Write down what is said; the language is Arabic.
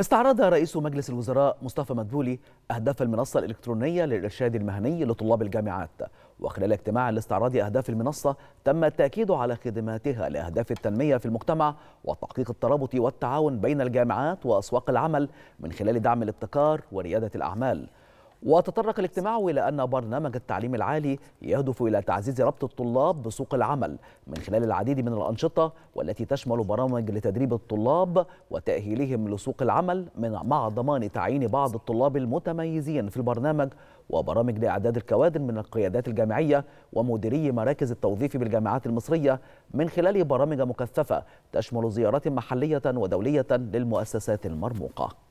استعرض رئيس مجلس الوزراء مصطفى مدبولي أهداف المنصة الإلكترونية للإرشاد المهني لطلاب الجامعات وخلال اجتماع لاستعراض أهداف المنصة تم التأكيد على خدماتها لأهداف التنمية في المجتمع وتحقيق الترابط والتعاون بين الجامعات وأسواق العمل من خلال دعم الابتكار وريادة الأعمال وتطرق الاجتماع إلى أن برنامج التعليم العالي يهدف إلى تعزيز ربط الطلاب بسوق العمل من خلال العديد من الأنشطة والتي تشمل برامج لتدريب الطلاب وتأهيلهم لسوق العمل من مع ضمان تعيين بعض الطلاب المتميزين في البرنامج وبرامج لإعداد الكوادر من القيادات الجامعية ومديري مراكز التوظيف بالجامعات المصرية من خلال برامج مكثفة تشمل زيارات محلية ودولية للمؤسسات المرموقة